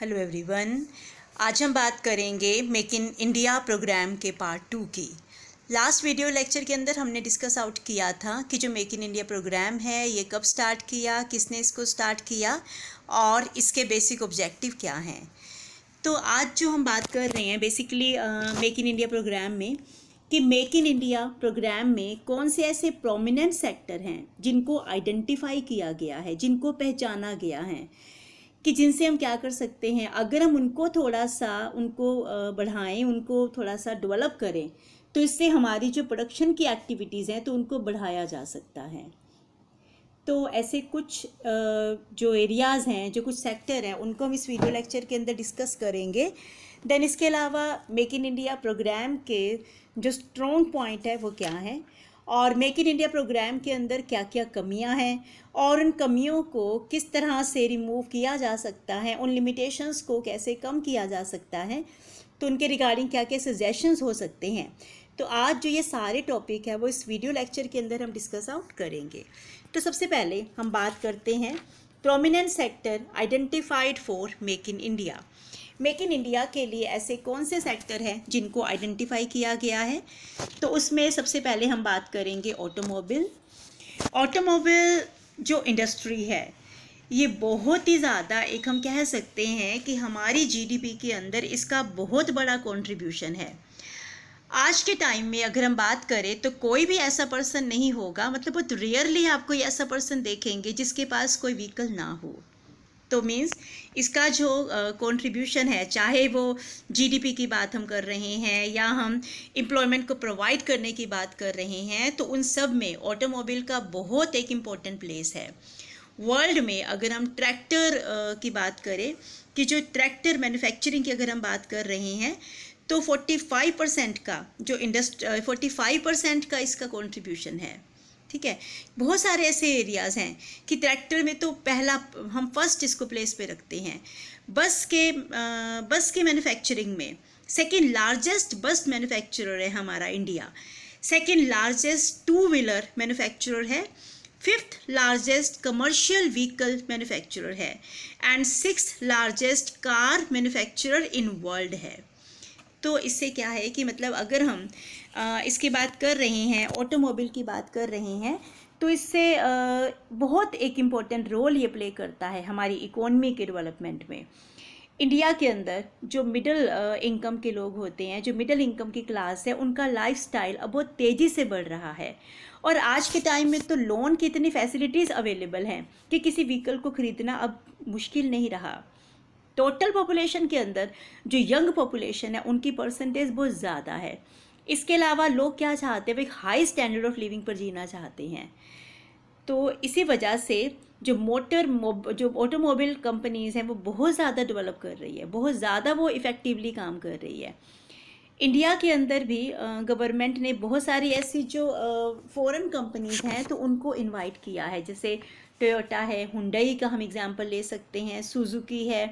hello everyone आज हम बात करेंगे मेक इन इंडिया प्रोग्राम के पार्ट टू की लास्ट वीडियो लेक्चर के अंदर हमने डिस्कस आउट किया था कि जो मेक इन इंडिया प्रोग्राम है ये कब स्टार्ट किया किसने इसको स्टार्ट किया और इसके बेसिक ऑब्जेक्टिव क्या हैं तो आज जो हम बात कर रहे हैं basically make in India programme में कि मेक इन इंडिया प्रोग्राम में कौन से ऐसे प्रोमिनेंट सेक्टर हैं जिनको आइडेंटिफाई किया गया है जिनको पहचाना गया है कि जिनसे हम क्या कर सकते हैं अगर हम उनको थोड़ा सा उनको बढ़ाएं उनको थोड़ा सा डेवलप करें तो इससे हमारी जो प्रोडक्शन की एक्टिविटीज़ हैं तो उनको बढ़ाया जा सकता है तो ऐसे कुछ जो एरियाज़ हैं जो कुछ सेक्टर हैं उनको हम इस वीडियो लेक्चर के अंदर डिस्कस करेंगे देन इसके अलावा मेक इन इंडिया प्रोग्राम के जो स्ट्रॉन्ग पॉइंट है वो क्या है और मेक इन इंडिया प्रोग्राम के अंदर क्या क्या कमियां हैं और उन कमियों को किस तरह से रिमूव किया जा सकता है उन लिमिटेशंस को कैसे कम किया जा सकता है तो उनके रिगार्डिंग क्या क्या सजेशंस हो सकते हैं तो आज जो ये सारे टॉपिक है वो इस वीडियो लेक्चर के अंदर हम डिस्कस आउट करेंगे तो सबसे पहले हम बात करते हैं prominent sector identified for make in India make in India के लिए ऐसे कौन से सेक्टर हैं जिनको आइडेंटिफाई किया गया है तो उसमें सबसे पहले हम बात करेंगे ऑटोमोबाइल ऑटोमोबाइल जो इंडस्ट्री है ये बहुत ही ज़्यादा एक हम कह सकते हैं कि हमारी जीडीपी के अंदर इसका बहुत बड़ा कंट्रीब्यूशन है आज के टाइम में अगर हम बात करें तो कोई भी ऐसा पर्सन नहीं होगा मतलब बहुत रेयरली आप कोई ऐसा पर्सन देखेंगे जिसके पास कोई व्हीकल ना हो तो मीन्स इसका जो कॉन्ट्रीब्यूशन uh, है चाहे वो जीडीपी की बात हम कर रहे हैं या हम एम्प्लॉयमेंट को प्रोवाइड करने की बात कर रहे हैं तो उन सब में ऑटोमोबाइल का बहुत एक इम्पोर्टेंट प्लेस है वर्ल्ड में अगर हम ट्रैक्टर uh, की बात करें कि जो ट्रैक्टर मैन्युफैक्चरिंग की अगर हम बात कर रहे हैं तो 45 परसेंट का जो इंडस्ट फोर्टी फाइव परसेंट का इसका कॉन्ट्रीब्यूशन है ठीक है बहुत सारे ऐसे एरियाज़ हैं कि ट्रैक्टर में तो पहला हम फर्स्ट इसको प्लेस पे रखते हैं बस के आ, बस के मैन्युफैक्चरिंग में सेकंड लार्जेस्ट बस मैन्युफैक्चरर है हमारा India second largest two wheeler manufacturer है fifth largest commercial vehicle manufacturer है and six largest car manufacturer in world है तो इससे क्या है कि मतलब अगर हम इसकी बात कर रहे हैं ऑटोमोबाइल की बात कर रहे हैं तो इससे बहुत एक इम्पॉर्टेंट रोल ये प्ले करता है हमारी इकोनमी के डेवलपमेंट में इंडिया के अंदर जो मिडिल इनकम के लोग होते हैं जो मिडिल इनकम की क्लास है उनका लाइफस्टाइल अब बहुत तेज़ी से बढ़ रहा है और आज के टाइम में तो लोन की इतनी फैसिलिटीज़ अवेलेबल हैं कि किसी व्हीकल को ख़रीदना अब मुश्किल नहीं रहा टोटल पॉपुलेशन के अंदर जो यंग पॉपुलेशन है उनकी परसेंटेज बहुत ज़्यादा है इसके अलावा लोग क्या चाहते हैं भाई हाई स्टैंडर्ड ऑफ लिविंग पर जीना चाहते हैं तो इसी वजह से जो मोटर जो ऑटोमोबाइल कंपनीज़ हैं वो बहुत ज़्यादा डेवलप कर रही है बहुत ज़्यादा वो इफ़ेक्टिवली काम कर रही है इंडिया के अंदर भी गवर्नमेंट ने बहुत सारी ऐसी जो फॉरेन कंपनीज हैं तो उनको इनवाइट किया है जैसे टोयोटा है हुंडई का हम एग्ज़ाम्पल ले सकते हैं सुजुकी है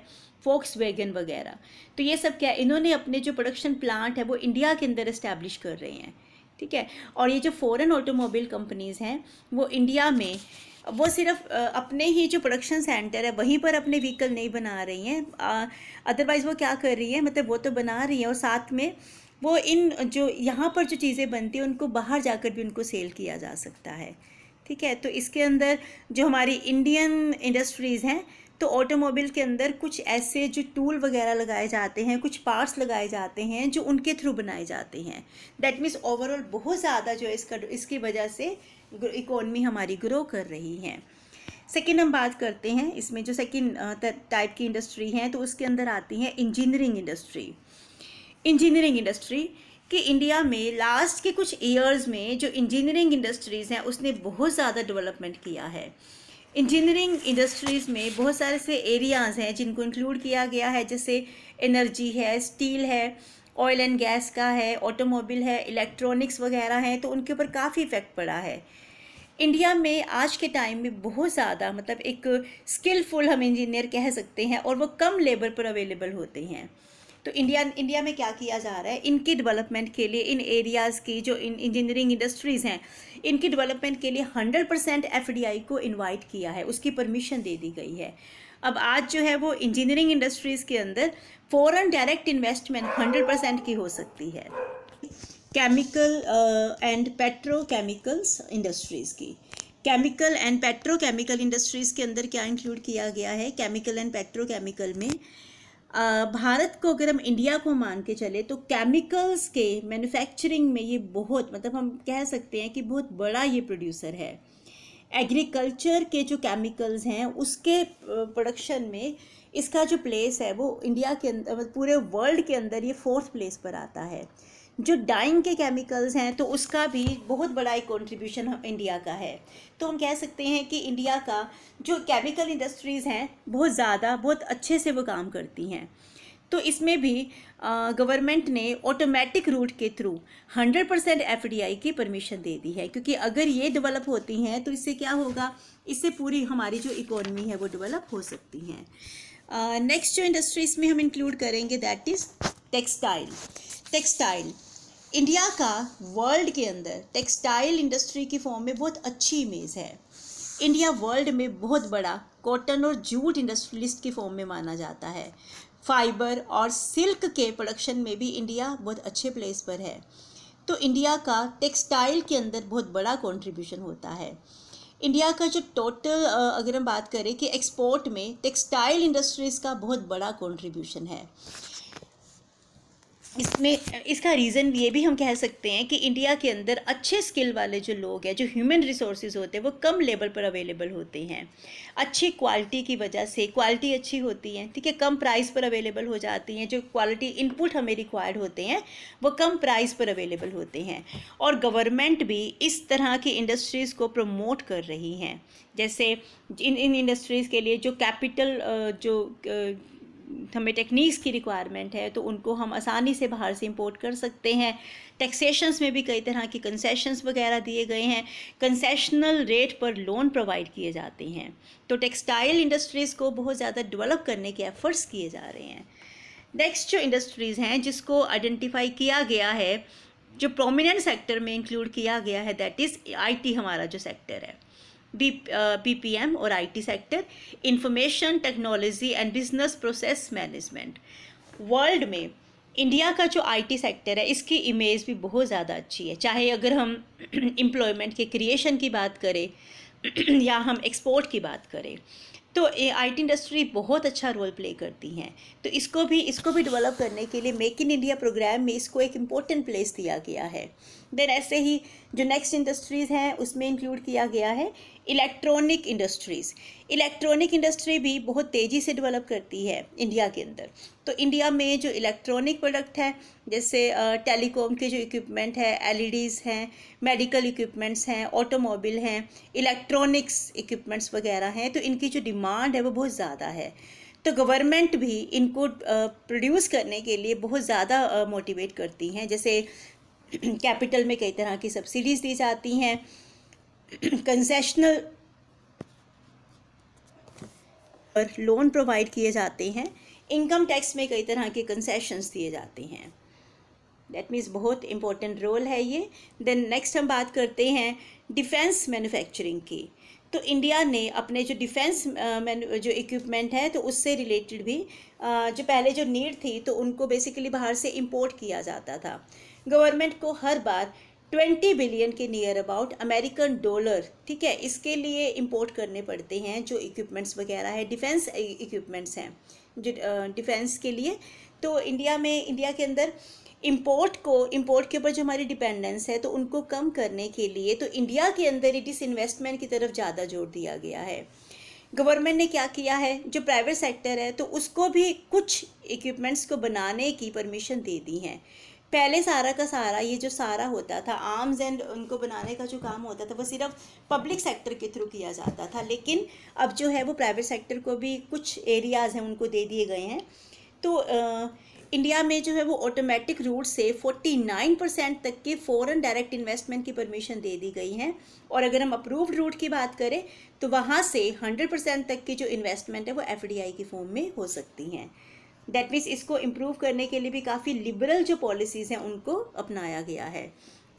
फोक्स वैगन वगैरह तो ये सब क्या है इन्होंने अपने जो प्रोडक्शन प्लांट है वो इंडिया के अंदर इस्टेब्लिश कर रहे हैं ठीक है और ये जो फ़ॉरन ऑटोमोबाइल कंपनीज़ हैं वो इंडिया में वो सिर्फ अपने ही जो प्रोडक्शन सेंटर है वहीं पर अपने व्हीकल नहीं बना रही हैं अदरवाइज़ वो क्या कर रही है मतलब वो तो बना रही हैं और साथ में वो इन जो यहाँ पर जो चीज़ें बनती हैं उनको बाहर जाकर भी उनको सेल किया जा सकता है ठीक है तो इसके अंदर जो हमारी इंडियन इंडस्ट्रीज़ हैं तो ऑटोमोबाइल के अंदर कुछ ऐसे जो टूल वगैरह लगाए जाते हैं कुछ पार्ट्स लगाए जाते हैं जो उनके थ्रू बनाए जाते हैं दैट मीन्स ओवरऑल बहुत ज़्यादा जो है इसका इसकी वजह से इकोनमी हमारी ग्रो कर रही है सेकेंड हम बात करते हैं इसमें जो सेकेंड टाइप की इंडस्ट्री है तो उसके अंदर आती है इंजीनियरिंग इंडस्ट्री इंजीनियरिंग इंडस्ट्री कि इंडिया में लास्ट के कुछ ईयर्स में जो इंजीनियरिंग इंडस्ट्रीज़ हैं उसने बहुत ज़्यादा डेवलपमेंट किया है इंजीनियरिंग इंडस्ट्रीज़ में बहुत सारे से एरियाज़ हैं जिनको इंक्लूड किया गया है जैसे एनर्जी है स्टील है ऑयल एंड गैस का है ऑटोमोबाइल है इलेक्ट्रॉनिक्स वगैरह हैं तो उनके ऊपर काफ़ी इफ़ेक्ट पड़ा है इंडिया में आज के टाइम में बहुत ज़्यादा मतलब एक स्किलफुल हम इंजीनियर कह सकते हैं और वो कम लेबर पर अवेलेबल होते हैं तो इंडिया इंडिया में क्या किया जा रहा है इनकी डेवलपमेंट के लिए इन एरियाज़ की जो इन इंजीनियरिंग इंडस्ट्रीज़ हैं इनकी डेवलपमेंट के लिए हंड्रेड परसेंट एफ को इन्वाइट किया है उसकी परमिशन दे दी गई है अब आज जो है वो इंजीनियरिंग इंडस्ट्रीज़ के अंदर फ़ौरन डायरेक्ट इन्वेस्टमेंट हंड्रेड परसेंट की हो सकती है केमिकल एंड पेट्रोकेमिकल्स इंडस्ट्रीज़ की केमिकल एंड पेट्रोकेमिकल इंडस्ट्रीज़ के अंदर क्या इंक्लूड किया गया है केमिकल एंड पेट्रोकेमिकल में भारत को अगर हम इंडिया को मान के चले तो केमिकल्स के मैन्युफैक्चरिंग में ये बहुत मतलब हम कह सकते हैं कि बहुत बड़ा ये प्रोड्यूसर है एग्रीकल्चर के जो केमिकल्स हैं उसके प्रोडक्शन में इसका जो प्लेस है वो इंडिया के अंदर मतलब पूरे वर्ल्ड के अंदर ये फोर्थ प्लेस पर आता है जो डाइंग के केमिकल्स हैं तो उसका भी बहुत बड़ा एक कॉन्ट्रीब्यूशन इंडिया का है तो हम कह सकते हैं कि इंडिया का जो केमिकल इंडस्ट्रीज़ हैं बहुत ज़्यादा बहुत अच्छे से वो काम करती हैं तो इसमें भी गवर्नमेंट ने ऑटोमेटिक रूट के थ्रू 100 परसेंट एफ की परमिशन दे दी है क्योंकि अगर ये डेवलप होती हैं तो इससे क्या होगा इससे पूरी हमारी जो इकोनमी है वो डेवलप हो सकती हैं नेक्स्ट uh, जो इंडस्ट्रीज़ में हम इंक्लूड करेंगे that is textile textile India का वर्ल्ड के अंदर टेक्सटाइल इंडस्ट्री की फॉर्म में बहुत अच्छी इमेज है इंडिया वर्ल्ड में बहुत बड़ा कॉटन और जूट इंडस्ट्रियलिस्ट की फॉर्म में माना जाता है फाइबर और सिल्क के प्रोडक्शन में भी इंडिया बहुत अच्छे प्लेस पर है तो इंडिया का टेक्सटाइल के अंदर बहुत बड़ा कंट्रीब्यूशन होता है इंडिया का जो टोटल अगर हम बात करें कि एक्सपोर्ट में टेक्सटाइल इंडस्ट्रीज़ का बहुत बड़ा कंट्रीब्यूशन है इसमें इसका रीज़न ये भी हम कह सकते हैं कि इंडिया के अंदर अच्छे स्किल वाले जो लोग हैं जो ह्यूमन रिसोर्स होते हैं वो कम लेवल पर अवेलेबल होते हैं अच्छी क्वालिटी की वजह से क्वालिटी अच्छी होती है ठीक है कम प्राइस पर अवेलेबल हो जाती हैं जो क्वालिटी इनपुट हमें रिक्वायर्ड होते हैं वो कम प्राइस पर अवेलेबल होते हैं और गवर्नमेंट भी इस तरह की इंडस्ट्रीज़ को प्रमोट कर रही हैं जैसे इन इन इंडस्ट्रीज़ के लिए जो कैपिटल जो हमें टेक्निक्स की रिक्वायरमेंट है तो उनको हम आसानी से बाहर से इंपोर्ट कर सकते हैं टैक्सेशंस में भी कई तरह के कंसेशंस वगैरह दिए गए हैं कंसेशनल रेट पर लोन प्रोवाइड किए जाते हैं तो टेक्सटाइल इंडस्ट्रीज़ को बहुत ज़्यादा डेवलप करने के एफ़र्ट्स किए जा रहे हैं नेक्स्ट जो इंडस्ट्रीज़ हैं जिसको आइडेंटिफाई किया गया है जो प्रोमिनेंट सेक्टर में इंक्लूड किया गया है दैट इज़ आईटी हमारा जो सेक्टर है बी पी एम और I T sector information technology and business process management world में इंडिया का जो आईटी सेक्टर है इसकी इमेज भी बहुत ज़्यादा अच्छी है चाहे अगर हम एम्प्लॉयमेंट के क्रिएशन की बात करें या हम एक्सपोर्ट की बात करें तो आई टी इंडस्ट्री बहुत अच्छा रोल प्ले करती हैं तो इसको भी इसको भी डेवलप करने के लिए मेक इन इंडिया प्रोग्राम में इसको एक इम्पोर्टेंट प्लेस दिया गया है देन ऐसे ही जो नेक्स्ट इंडस्ट्रीज़ हैं उसमें इंक्लूड किया गया है इलेक्ट्रॉनिक इंडस्ट्रीज़ इलेक्ट्रॉनिक इंडस्ट्री भी बहुत तेज़ी से डेवलप करती है इंडिया के अंदर तो इंडिया में जो इलेक्ट्रॉनिक प्रोडक्ट है जैसे टेलीकॉम के जो इक्विपमेंट है एल हैं मेडिकल इक्विपमेंट्स e हैं ऑटोमोबाइल हैं इलेक्ट्रॉनिक्स इक्विपमेंट्स वगैरह हैं तो इनकी जो डिमांड है वो बहुत ज़्यादा है तो गवर्नमेंट भी इनको प्रोड्यूस करने के लिए बहुत ज़्यादा मोटिवेट करती हैं जैसे कैपिटल में कई तरह की सब्सिडीज़ दी जाती हैं कंसेशनल पर लोन प्रोवाइड किए जाते हैं इनकम टैक्स में कई तरह के कंसेशंस दिए जाते हैं दैट मीन्स बहुत इंपॉर्टेंट रोल है ये देन नेक्स्ट हम बात करते हैं डिफेंस मैन्युफैक्चरिंग की तो इंडिया ने अपने जो डिफेंस जो इक्विपमेंट है तो उससे रिलेटेड भी जो पहले जो नीड थी तो उनको बेसिकली बाहर से इंपोर्ट किया जाता था गवर्नमेंट को हर बार 20 बिलियन के नियर अबाउट अमेरिकन डॉलर ठीक है इसके लिए इंपोर्ट करने पड़ते हैं जो इक्विपमेंट्स वगैरह है डिफेंस इक्विपमेंट्स हैं डिफेंस के लिए तो इंडिया में इंडिया के अंदर इम्पोर्ट को इम्पोर्ट के ऊपर जो हमारी डिपेंडेंस है तो उनको कम करने के लिए तो इंडिया के अंदर इट इस इन्वेस्टमेंट की तरफ ज़्यादा जोर दिया गया है गवर्नमेंट ने क्या किया है जो प्राइवेट सेक्टर है तो उसको भी कुछ इक्विपमेंट्स को बनाने की परमिशन दे दी हैं पहले सारा का सारा ये जो सारा होता था आर्म्स एंड उनको बनाने का जो काम होता था वो सिर्फ पब्लिक सेक्टर के थ्रू किया जाता था लेकिन अब जो है वो प्राइवेट सेक्टर को भी कुछ एरियाज़ हैं उनको दे दिए गए हैं तो आ, इंडिया में जो है वो ऑटोमेटिक रूट से 49 परसेंट तक के फ़ॉरन डायरेक्ट इन्वेस्टमेंट की परमिशन दे दी गई हैं और अगर हम अप्रूव्ड रूट की बात करें तो वहाँ से 100 परसेंट तक की जो इन्वेस्टमेंट है वो आई की फॉर्म में हो सकती हैं दैट मीन्स इसको इम्प्रूव करने के लिए भी काफ़ी लिबरल जो पॉलिसीज़ हैं उनको अपनाया गया है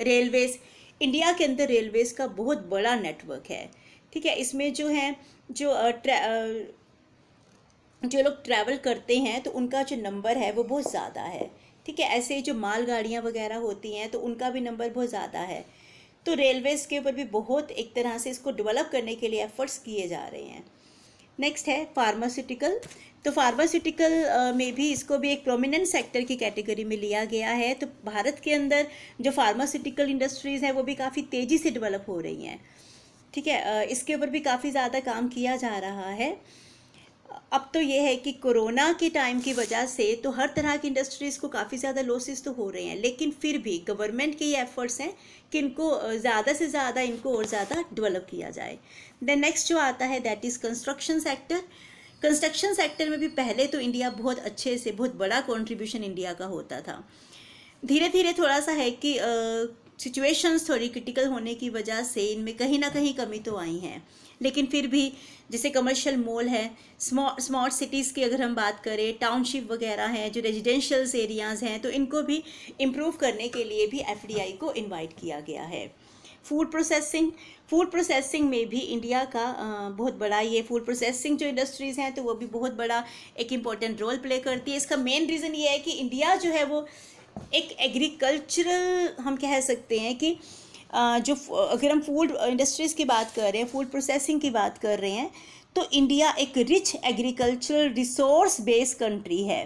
रेलवेज़ इंडिया के अंदर रेलवेज़ का बहुत बड़ा नेटवर्क है ठीक है इसमें जो है जो जो लोग ट्रैवल करते हैं तो उनका जो नंबर है वो बहुत ज़्यादा है ठीक है ऐसे जो माल गाड़ियाँ वगैरह होती हैं तो उनका भी नंबर बहुत ज़्यादा है तो रेलवेज़ के ऊपर भी बहुत एक तरह से इसको डेवलप करने के लिए एफ़र्ट्स किए जा रहे हैं नेक्स्ट है फार्मास्यूटिकल तो फार्मास्यूटिकल में भी इसको भी एक प्रोमिनेंट सेक्टर की कैटेगरी में लिया गया है तो भारत के अंदर जो फार्मास्यूटिकल इंडस्ट्रीज़ हैं वो भी काफ़ी तेज़ी से डेवलप हो रही हैं ठीक है इसके ऊपर भी काफ़ी ज़्यादा काम किया जा रहा है अब तो ये है कि कोरोना के टाइम की वजह से तो हर तरह की इंडस्ट्रीज़ को काफ़ी ज़्यादा लॉसेस तो हो रहे हैं लेकिन फिर भी गवर्नमेंट के ये एफ़र्ट्स हैं कि इनको ज़्यादा से ज़्यादा इनको और ज़्यादा डेवलप किया जाए देन नेक्स्ट जो आता है that is construction sector construction sector में भी पहले तो इंडिया बहुत अच्छे से बहुत बड़ा कॉन्ट्रीब्यूशन इंडिया का होता था धीरे धीरे थोड़ा सा है कि सिचुएशंस थोड़ी क्रिटिकल होने की वजह से इनमें कहीं ना कहीं कमी तो आई हैं लेकिन फिर भी जैसे कमर्शियल मॉल है स्मॉल सिटीज़ की अगर हम बात करें टाउनशिप वगैरह हैं जो रेजिडेंशल्स एरियाज़ हैं तो इनको भी इम्प्रूव करने के लिए भी एफ को इन्वाइट किया गया है फूड प्रोसेसिंग फूड प्रोसेसिंग में भी इंडिया का बहुत बड़ा ये फूड प्रोसेसिंग जो इंडस्ट्रीज़ हैं तो वो भी बहुत बड़ा एक इम्पॉर्टेंट रोल प्ले करती है इसका मेन रीज़न ये है कि इंडिया जो है वो एक एग्रीकल्चरल हम कह सकते हैं कि जो अगर हम फूड इंडस्ट्रीज़ की बात कर रहे हैं फूड प्रोसेसिंग की बात कर रहे हैं तो इंडिया एक rich agricultural resource based country है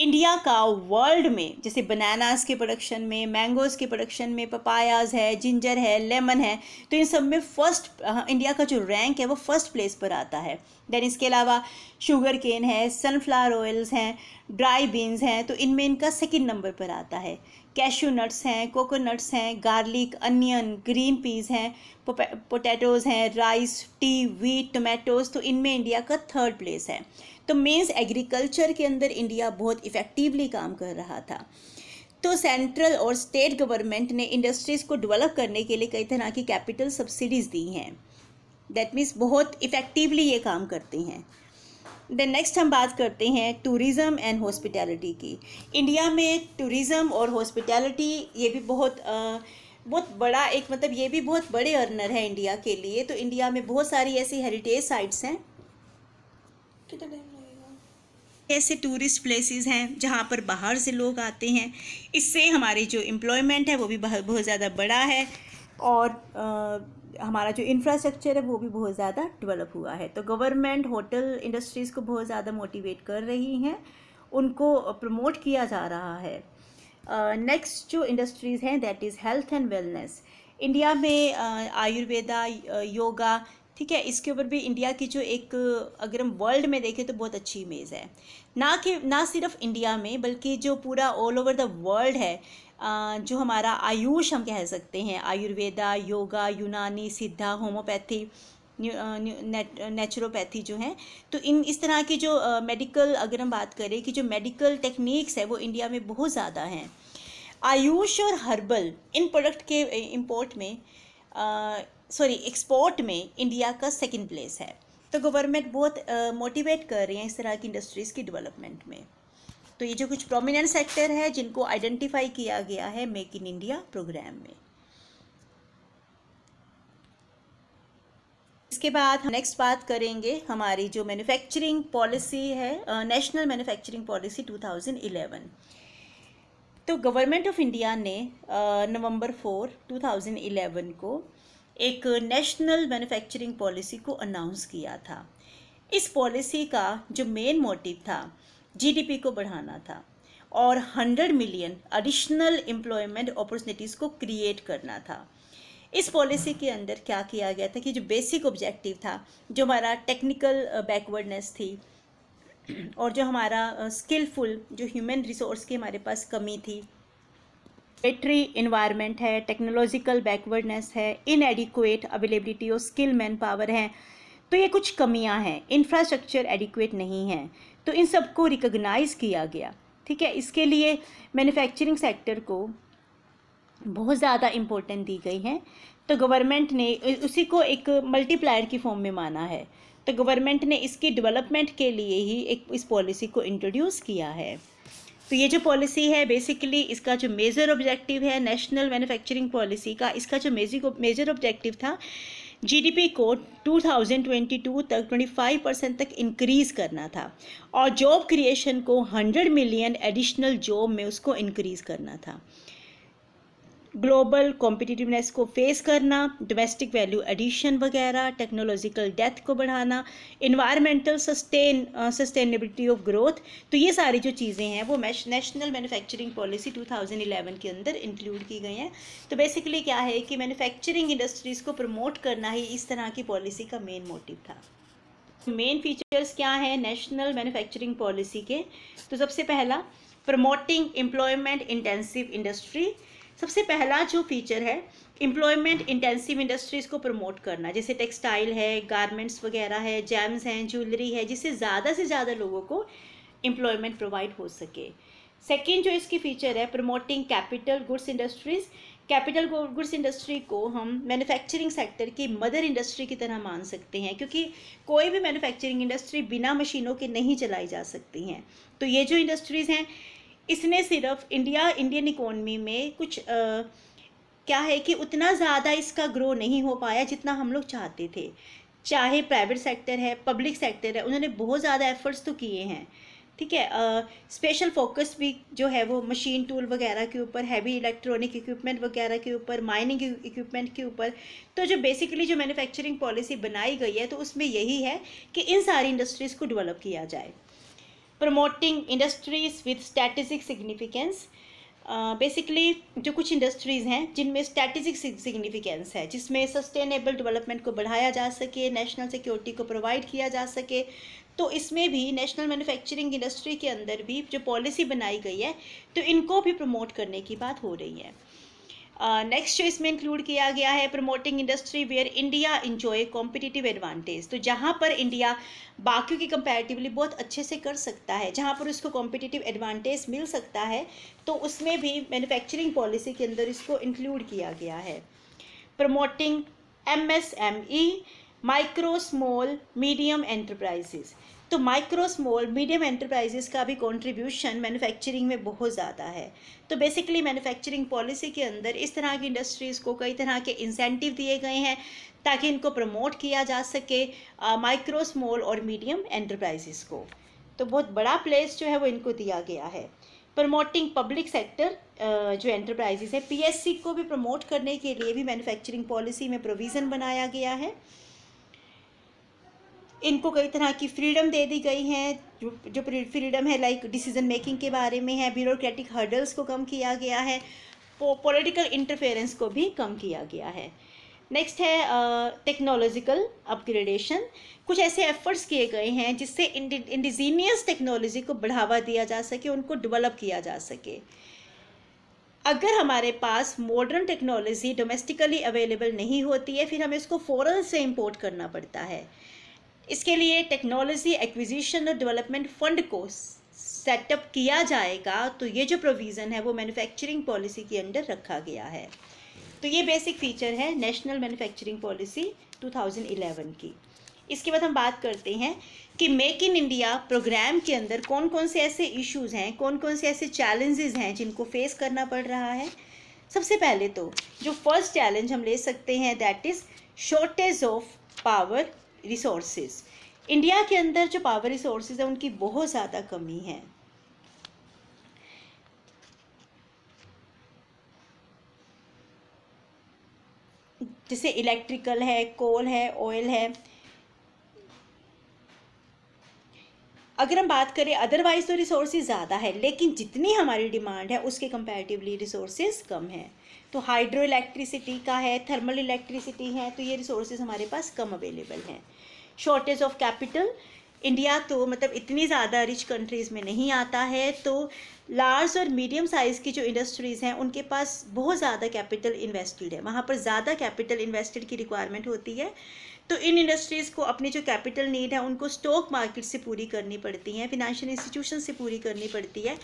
इंडिया का वर्ल्ड में जैसे बनानास के प्रोडक्शन में मैंगोज़ के प्रोडक्शन में पपायाज है जिंजर है लेमन है तो इन सब में फ़र्स्ट इंडिया हाँ, का जो रैंक है वो फ़र्स्ट प्लेस पर आता है देन इसके अलावा शुगर केन है सनफ्लावर ऑयल्स हैं ड्राई बीन्स हैं तो इनमें इनका सेकेंड नंबर पर आता है कैशू नट्स हैं कोकोनट्स हैं गार्लिक अनियन ग्रीन पीज़ हैं पोटैटोज़ हैं राइस टी वीट टोमेटोज़ तो इनमें इंडिया का थर्ड प्लेस है तो मीन्स एग्रीकल्चर के अंदर इंडिया बहुत इफ़ेक्टिवली काम कर रहा था तो सेंट्रल और स्टेट गवर्नमेंट ने इंडस्ट्रीज़ को डेवलप करने के लिए कई तरह की कैपिटल सब्सिडीज़ दी हैं दैट मीन्स बहुत इफ़ेक्टिवली ये काम करते हैं देन नेक्स्ट हम बात करते हैं टूरिज़्म एंड हॉस्पिटैलिटी की इंडिया में टूरिज़्म और हॉस्पिटैलिटी ये भी बहुत आ, बहुत बड़ा एक मतलब ये भी बहुत बड़े अर्नर है इंडिया के लिए तो इंडिया में बहुत सारी ऐसी हेरिटेज साइट्स हैं कितने ऐसे टूरिस्ट प्लेसेस हैं जहाँ पर बाहर से लोग आते हैं इससे हमारी जो एम्प्लॉयमेंट है वो भी बहुत ज़्यादा बड़ा है और आ, हमारा जो इंफ्रास्ट्रक्चर है वो भी बहुत ज़्यादा डेवलप हुआ है तो गवर्नमेंट होटल इंडस्ट्रीज़ को बहुत ज़्यादा मोटिवेट कर रही हैं उनको प्रमोट किया जा रहा है नेक्स्ट uh, जो इंडस्ट्रीज़ हैं that is health and wellness India में आयुर्वेदा योगा ठीक है इसके ऊपर भी इंडिया की जो एक अगर हम वर्ल्ड में देखें तो बहुत अच्छी इमेज है ना कि ना सिर्फ इंडिया में बल्कि जो पूरा ऑल ओवर द वर्ल्ड है जो हमारा आयुष हम कह सकते हैं आयुर्वेदा योगा यूनानी सिद्धा होम्योपैथी नेचुरोपैथी जो हैं तो इन इस तरह की जो मेडिकल अगर हम बात करें कि जो मेडिकल टेक्निक्स है वो इंडिया में बहुत ज़्यादा हैं आयुष और हर्बल इन प्रोडक्ट के इम्पोर्ट में सॉरी एक्सपोर्ट में इंडिया का सेकंड प्लेस है तो गवर्नमेंट बहुत मोटिवेट कर रही है इस तरह की इंडस्ट्रीज़ की डेवलपमेंट में तो ये जो कुछ प्रोमिनेंट सेक्टर है जिनको आइडेंटिफाई किया गया है मेक इन इंडिया प्रोग्राम में इसके बाद हम नेक्स्ट बात करेंगे हमारी जो मैन्युफैक्चरिंग पॉलिसी है नेशनल मैन्युफैक्चरिंग पॉलिसी 2011 तो गवर्नमेंट ऑफ इंडिया ने नवंबर फोर 2011 को एक नेशनल मैन्युफैक्चरिंग पॉलिसी को अनाउंस किया था इस पॉलिसी का जो मेन मोटिव था जीडीपी को बढ़ाना था और 100 मिलियन एडिशनल एम्प्लॉयमेंट अपॉर्चुनिटीज़ को क्रिएट करना था इस पॉलिसी के अंदर क्या किया गया था कि जो बेसिक ऑब्जेक्टिव था जो हमारा टेक्निकल बैकवर्डनेस थी और जो हमारा स्किलफुल जो ह्यूमन रिसोर्स की हमारे पास कमी थी मिलिट्री इन्वायरमेंट है टेक्नोलॉजिकल बैकवर्डनेस है इनएडिकुएट अवेलेबिलिटी और स्किल मैन पावर है तो ये कुछ कमियां हैं इंफ्रास्ट्रक्चर एडिकुएट नहीं है तो इन सब को रिकगनाइज़ किया गया ठीक है इसके लिए मैन्युफैक्चरिंग सेक्टर को बहुत ज़्यादा इम्पोर्टेंट दी गई है तो गवर्नमेंट ने उसी को एक मल्टीप्लायर की फॉर्म में माना है तो गवर्नमेंट ने इसकी डेवलपमेंट के लिए ही एक इस पॉलिसी को इंट्रोड्यूस किया है तो ये जो पॉलिसी है बेसिकली इसका जो मेजर ऑब्जेक्टिव है नेशनल मैन्युफैक्चरिंग पॉलिसी का इसका जो मेजर मेजर ऑब्जेक्टिव था जीडीपी को 2022 तक 25 परसेंट तक इंक्रीज करना था और जॉब क्रिएशन को 100 मिलियन एडिशनल जॉब में उसको इंक्रीज करना था ग्लोबल कॉम्पिटिटिवनेस को फेस करना डोमेस्टिक वैल्यू एडिशन वगैरह टेक्नोलॉजिकल डेथ को बढ़ाना environmental sustain sustainability of growth तो ये सारी जो चीज़ें हैं वो नेशनल मैन्युफैक्चरिंग पॉलिसी 2011 के अंदर इंक्लूड की गई हैं तो बेसिकली क्या है कि मैनुफैक्चरिंग इंडस्ट्रीज़ को प्रमोट करना ही इस तरह की पॉलिसी का मेन मोटिव था मेन फीचर्स क्या है नेशनल मैनुफैक्चरिंग पॉलिसी के तो सबसे पहला प्रमोटिंग एम्प्लॉयमेंट इंटेंसिव इंडस्ट्री सबसे पहला जो फीचर है एम्प्लॉयमेंट इंटेंसिव इंडस्ट्रीज़ को प्रमोट करना जैसे टेक्सटाइल है गारमेंट्स वगैरह है जैम्स हैं ज्वेलरी है जिससे ज़्यादा से ज़्यादा लोगों को एम्प्लॉयमेंट प्रोवाइड हो सके सेकेंड जो इसकी फीचर है promoting capital goods industries capital goods industry को हम मैन्युफैक्चरिंग सेक्टर की मदर इंडस्ट्री की तरह मान सकते हैं क्योंकि कोई भी मैन्युफैक्चरिंग इंडस्ट्री बिना मशीनों के नहीं चलाई जा सकती हैं तो ये जो इंडस्ट्रीज़ हैं इसने सिर्फ इंडिया इंडियन इकोनमी में कुछ आ, क्या है कि उतना ज़्यादा इसका ग्रो नहीं हो पाया जितना हम लोग चाहते थे चाहे प्राइवेट सेक्टर है पब्लिक सेक्टर है उन्होंने बहुत ज़्यादा एफर्ट्स तो किए हैं ठीक है स्पेशल फोकस भी जो है वो मशीन टूल वगैरह के ऊपर हैवी इलेक्ट्रॉनिक इक्विपमेंट वगैरह के ऊपर माइनिंग इक्विपमेंट के ऊपर तो जो बेसिकली जो मैन्युफैक्चरिंग पॉलिसी बनाई गई है तो उसमें यही है कि इन सारी इंडस्ट्रीज़ को डेवलप किया जाए promoting industries with strategic significance basically जो कुछ इंडस्ट्रीज़ हैं जिनमें स्ट्रैटेजिक सिग्निफिकेंस है जिसमें सस्टेनेबल डेवलपमेंट को बढ़ाया जा सके नेशनल सिक्योरिटी को प्रोवाइड किया जा सके तो इसमें भी नेशनल मैन्युफैक्चरिंग इंडस्ट्री के अंदर भी जो पॉलिसी बनाई गई है तो इनको भी प्रमोट करने की बात हो रही है नेक्स्ट uh, जो इसमें इंक्लूड किया गया है promoting industry where India enjoy competitive advantage तो जहाँ पर इंडिया बाकियों की कंपैरेटिवली बहुत अच्छे से कर सकता है जहाँ पर उसको कॉम्पिटिटिव एडवांटेज मिल सकता है तो उसमें भी मैन्युफैक्चरिंग पॉलिसी के अंदर इसको इंक्लूड किया गया है promoting M S M E micro small medium enterprises तो माइक्रो स्मॉल मीडियम एंटरप्राइजेस का भी कंट्रीब्यूशन मैन्युफैक्चरिंग में बहुत ज़्यादा है तो बेसिकली मैन्युफैक्चरिंग पॉलिसी के अंदर इस तरह की इंडस्ट्रीज़ को कई तरह के इंसेंटिव दिए गए हैं ताकि इनको प्रमोट किया जा सके माइक्रो स्मॉल और मीडियम एंटरप्राइजेस को तो बहुत बड़ा प्लेस जो है वो इनको दिया गया है प्रमोटिंग पब्लिक सेक्टर जो एंटरप्राइजेस है पीएससी को भी प्रमोट करने के लिए भी मैन्युफैक्चरिंग पॉलिसी में प्रोविज़न बनाया गया है इनको कई तरह की फ्रीडम दे दी गई है जो जो फ्रीडम है लाइक डिसीजन मेकिंग के बारे में है ब्यूरोक्रेटिक हर्डल्स को कम किया गया है पॉलिटिकल इंटरफेरेंस को भी कम किया गया है नेक्स्ट है टेक्नोलॉजिकल अपग्रेडेशन कुछ ऐसे एफर्ट्स किए गए हैं जिससे इंडिजीनियस टेक्नोलॉजी को बढ़ावा दिया जा सके उनको डेवलप किया जा सके अगर हमारे पास मॉडर्न टेक्नोलॉजी डोमेस्टिकली अवेलेबल नहीं होती है फिर हमें इसको फ़ौरन से इंपोर्ट करना पड़ता है इसके लिए टेक्नोलॉजी एक्विजिशन और डेवलपमेंट फंड को सेटअप किया जाएगा तो ये जो प्रोविज़न है वो मैन्युफैक्चरिंग पॉलिसी के अंडर रखा गया है तो ये बेसिक फीचर है नेशनल मैन्युफैक्चरिंग पॉलिसी 2011 की इसके बाद हम बात करते हैं कि मेक इन इंडिया प्रोग्राम के अंदर कौन कौन से ऐसे इश्यूज हैं कौन कौन से ऐसे चैलेंजेस हैं जिनको फेस करना पड़ रहा है सबसे पहले तो जो फर्स्ट चैलेंज हम ले सकते हैं that is shortage of power resources India के अंदर जो पावर रिसोर्सेज है उनकी बहुत ज़्यादा कमी है जैसे इलेक्ट्रिकल है कोल है ऑयल है अगर हम बात करें अदरवाइज तो रिसोर्सेज ज़्यादा है लेकिन जितनी हमारी डिमांड है उसके कंपैरेटिवली रिसोर्सेज कम है तो हाइड्रो इलेक्ट्रिसिटी का है थर्मल इलेक्ट्रिसिटी है तो ये रिसोर्सेज हमारे पास कम अवेलेबल हैं शॉर्टेज ऑफ कैपिटल इंडिया तो मतलब इतनी ज़्यादा रिच कंट्रीज़ में नहीं आता है तो लार्ज और मीडियम साइज़ की जो इंडस्ट्रीज़ हैं उनके पास बहुत ज़्यादा कैपिटल इन्वेस्टेड है वहाँ पर ज़्यादा कैपिटल इन्वेस्टेड की रिक्वायरमेंट होती है तो इन इंडस्ट्रीज़ को अपनी जो कैपिटल नीड है उनको स्टॉक मार्केट से पूरी करनी पड़ती है फिनेंशियल इंस्टीट्यूशन से पूरी करनी पड़ती है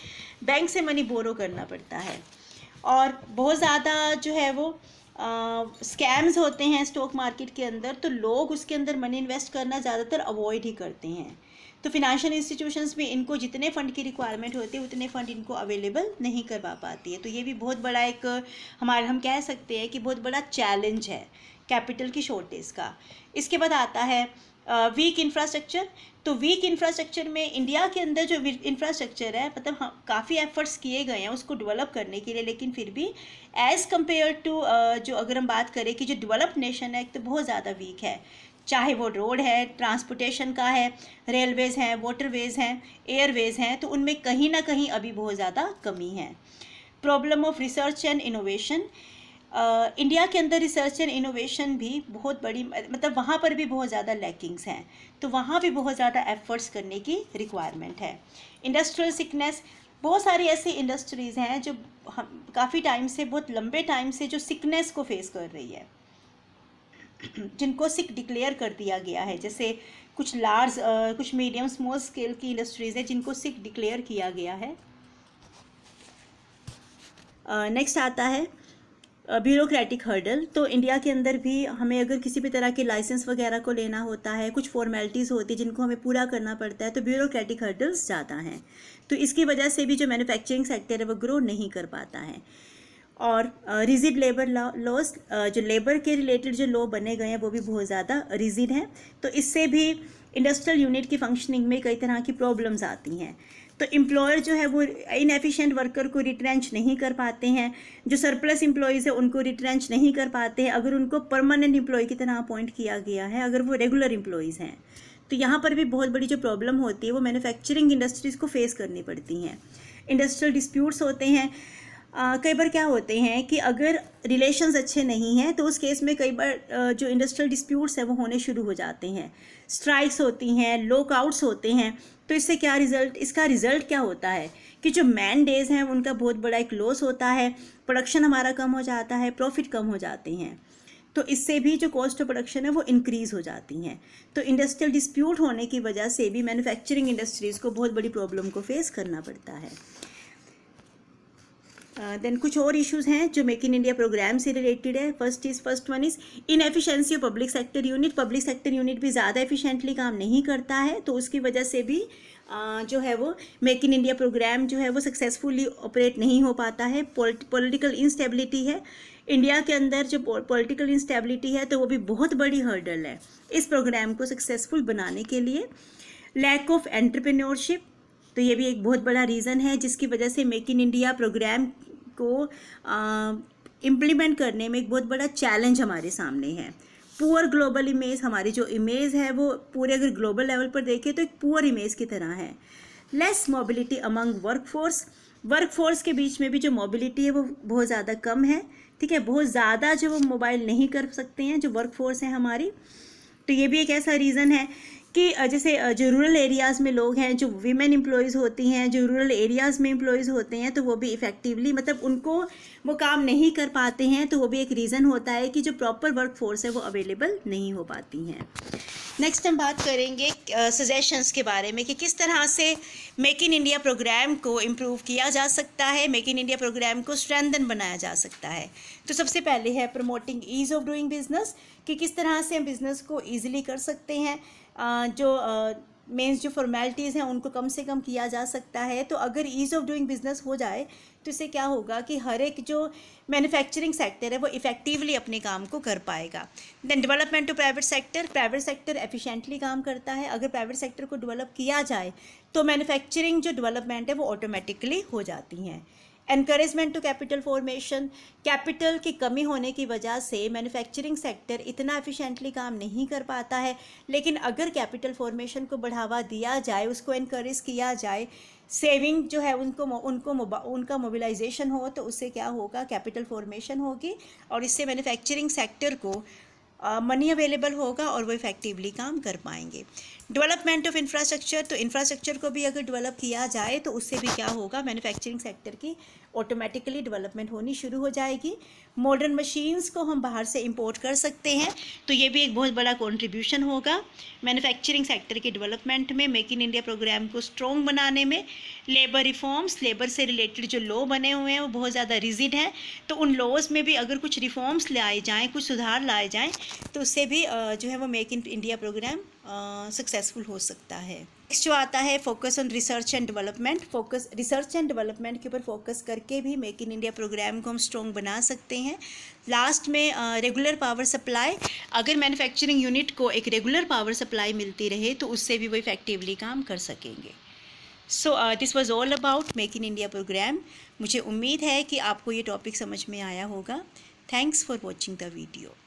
बैंक से मनी बोरो करना पड़ता है और बहुत ज़्यादा जो है वो स्कैम्स होते हैं स्टॉक मार्केट के अंदर तो लोग उसके अंदर मनी इन्वेस्ट करना ज़्यादातर अवॉइड ही करते हैं तो फिनेंशियल इंस्टीट्यूशंस में इनको जितने फंड की रिक्वायरमेंट होती है उतने फंड इनको अवेलेबल नहीं करवा पाती है तो ये भी बहुत बड़ा एक हमारे हम कह सकते हैं कि बहुत बड़ा चैलेंज है कैपिटल की शॉर्टेज का इसके बाद आता है वीक इंफ्रास्ट्रक्चर तो वीक इंफ्रास्ट्रक्चर में इंडिया के अंदर जो इंफ्रास्ट्रक्चर है मतलब हाँ, काफ़ी एफर्ट्स किए गए हैं उसको डेवलप करने के लिए लेकिन फिर भी एज़ कम्पेयर टू जो अगर हम बात करें कि जो डेवलप्ड नेशन है एक तो बहुत ज़्यादा वीक है चाहे वो रोड है ट्रांसपोर्टेशन का है रेलवेज़ हैं वाटरवेज़ हैं एयरवेज़ हैं तो उनमें कहीं ना कहीं अभी बहुत ज़्यादा कमी है problem of research and innovation India के अंदर रिसर्च एंड इनोवेशन भी बहुत बड़ी मतलब वहाँ पर भी बहुत ज़्यादा लैकिंग्स हैं तो वहाँ भी बहुत ज़्यादा एफ़र्ट्स करने की रिक्वायरमेंट है इंडस्ट्रियल सिकनेस बहुत सारी ऐसी इंडस्ट्रीज़ हैं जो काफ़ी टाइम से बहुत लंबे टाइम से जो सिकनेस को फेस कर रही है जिनको सिक डिक्लेयर कर दिया गया है जैसे कुछ लार्ज कुछ मीडियम स्मॉल स्केल की इंडस्ट्रीज़ हैं जिनको सिक डिक्लेयर किया गया है नेक्स्ट आता है ब्यूरोक्रेटिक हर्डल तो इंडिया के अंदर भी हमें अगर किसी भी तरह के लाइसेंस वगैरह को लेना होता है कुछ फॉर्मेलिटीज़ होती है जिनको हमें पूरा करना पड़ता है तो ब्यूरोक्रेटिक हर्डल्स ज़्यादा हैं तो इसकी वजह से भी जो मैन्युफैक्चरिंग सेक्टर है वो ग्रो नहीं कर पाता है और रिजिड लेबर लॉस जो लेबर के रिलेटेड जो लॉ बने गए हैं वो भी बहुत ज़्यादा रिजिड हैं तो इससे भी इंडस्ट्रियल यूनिट की फंक्शनिंग में कई तरह की प्रॉब्लम्स आती हैं तो एम्प्लॉयर जो है वो इनएफिशिएंट वर्कर को रिट्रेंच नहीं कर पाते हैं जो सरप्लस एम्प्लॉयज़ है उनको रिट्रेंच नहीं कर पाते हैं अगर उनको परमानेंट एम्प्लॉय की तरह अपॉइंट किया गया है अगर वो रेगुलर एम्प्लॉयज़ हैं तो यहाँ पर भी बहुत बड़ी जो प्रॉब्लम होती है वो मैन्युफैक्चरिंग इंडस्ट्रीज़ को फेस करनी पड़ती हैं इंडस्ट्रियल डिस्प्यूट्स होते हैं कई बार क्या होते हैं कि अगर रिलेशंस अच्छे नहीं हैं तो उस केस में कई बार जो इंडस्ट्रियल डिस्प्यूट्स हैं वो होने शुरू हो जाते हैं स्ट्राइक्स होती हैं लोकआउट्स होते हैं तो इससे क्या रिजल्ट इसका रिज़ल्ट क्या होता है कि जो मैन डेज हैं उनका बहुत बड़ा एक लॉस होता है प्रोडक्शन हमारा कम हो जाता है प्रॉफिट कम हो जाते हैं तो इससे भी जो कॉस्ट ऑफ प्रोडक्शन है वो इंक्रीज़ हो जाती हैं तो इंडस्ट्रियल डिस्प्यूट होने की वजह से भी मैन्युफैक्चरिंग इंडस्ट्रीज़ को बहुत बड़ी प्रॉब्लम को फेस करना पड़ता है देन uh, कुछ और इश्यूज हैं जो मेक इन इंडिया प्रोग्राम से रिलेटेड है first is first one is in of public sector unit public sector unit भी ज़्यादा एफिशिएंटली काम नहीं करता है तो उसकी वजह से भी uh, जो है वो मेक इन इंडिया प्रोग्राम जो है वो सक्सेसफुली ऑपरेट नहीं हो पाता है पॉलिटिकल इंस्टेबिलिटी है इंडिया के अंदर जो पॉलिटिकल इंस्टेबिलिटी है तो वो भी बहुत बड़ी हर्डल है इस प्रोग्राम को सक्सेसफुल बनाने के लिए लैक ऑफ एंटरप्रेन्योरशिप तो ये भी एक बहुत बड़ा रीज़न है जिसकी वजह से मेक इन इंडिया प्रोग्राम को इम्प्लीमेंट करने में एक बहुत बड़ा चैलेंज हमारे सामने है पुअर ग्लोबल इमेज हमारी जो इमेज है वो पूरे अगर ग्लोबल लेवल पर देखें तो एक पुअर इमेज की तरह है less mobility among work force work force के बीच में भी जो मोबिलिटी है वो बहुत ज़्यादा कम है ठीक है बहुत ज़्यादा जो वो मोबाइल नहीं कर सकते हैं जो वर्क फोर्स है हमारी तो ये भी एक ऐसा रीज़न है कि जैसे जो रूरल एरियाज़ में लोग हैं जो वीमेन एम्प्लॉयज़ होती हैं जो रूरल एरियाज़ में एम्प्लॉयज़ होते हैं तो वो भी इफ़ेक्टिवली मतलब उनको वो काम नहीं कर पाते हैं तो वो भी एक रीज़न होता है कि जो प्रॉपर वर्क फोर्स है वो अवेलेबल नहीं हो पाती हैं नेक्स्ट हम बात करेंगे सजेशंस uh, के बारे में कि किस तरह से मेक इन इंडिया प्रोग्राम को इम्प्रूव किया जा सकता है मेक इन इंडिया प्रोग्राम को स्ट्रेंदन बनाया जा सकता है तो सबसे पहले है promoting ease of doing business कि किस तरह से हम बिज़नेस को ईजिली कर सकते हैं जो मेंस जो फॉर्मेलिटीज़ हैं उनको कम से कम किया जा सकता है तो अगर ईज़ ऑफ डूइंग बिज़नेस हो जाए तो इससे क्या होगा कि हर एक जो मैन्युफैक्चरिंग सेक्टर है वो इफ़ेक्टिवली अपने काम को कर पाएगा then development to private sector private sector efficiently काम करता है अगर प्राइवेट सेक्टर को डेवलप किया जाए तो मैन्युफैक्चरिंग जो डेवलपमेंट है वो ऑटोमेटिकली हो जाती हैं encouragement to capital formation capital की कमी होने की वजह से मैन्युफैक्चरिंग सेक्टर इतना एफिशिएंटली काम नहीं कर पाता है लेकिन अगर कैपिटल फॉर्मेशन को बढ़ावा दिया जाए उसको इनक्रेज किया जाए सेविंग जो है उनको उनको उनका मोबिलाइजेशन हो तो उससे क्या होगा कैपिटल फॉर्मेशन होगी और इससे मैन्युफैक्चरिंग सेक्टर को मनी अवेलेबल होगा और वो इफ़ेक्टिवली काम कर पाएंगे डेवलपमेंट ऑफ इंफ्रास्ट्रक्चर तो इंफ्रास्ट्रक्चर को भी अगर डेवलप किया जाए तो उससे भी क्या होगा मैन्युफैक्चरिंग सेक्टर की ऑटोमेटिकली डेवलपमेंट होनी शुरू हो जाएगी मॉडर्न मशीन्स को हम बाहर से इंपोर्ट कर सकते हैं तो ये भी एक बहुत बड़ा कॉन्ट्रीब्यूशन होगा मैन्युफैक्चरिंग सेक्टर की डेवलपमेंट में मेक इन इंडिया प्रोग्राम को स्ट्रॉन्ग बनाने में लेबर रिफॉर्म्स लेबर से रिलेटेड जो लॉ बने हुए हैं वो बहुत ज़्यादा रिजिड हैं तो उन लॉज में भी अगर कुछ रिफॉर्म्स लाए जाएँ कुछ सुधार लाए जाएँ तो उससे भी जो है वो make in India programme successful हो सकता है नेक्स्ट जो आता है focus on research and development focus research and development के ऊपर फोकस करके भी मेक इन इंडिया प्रोग्राम को हम स्ट्रॉन्ग बना सकते हैं लास्ट में रेगुलर पावर सप्लाई अगर मैन्युफैक्चरिंग यूनिट को एक रेगुलर पावर सप्लाई मिलती रहे तो उससे भी वो इफेक्टिवली काम कर सकेंगे so this was all about make in India programme मुझे उम्मीद है कि आपको ये टॉपिक समझ में आया होगा thanks for watching the video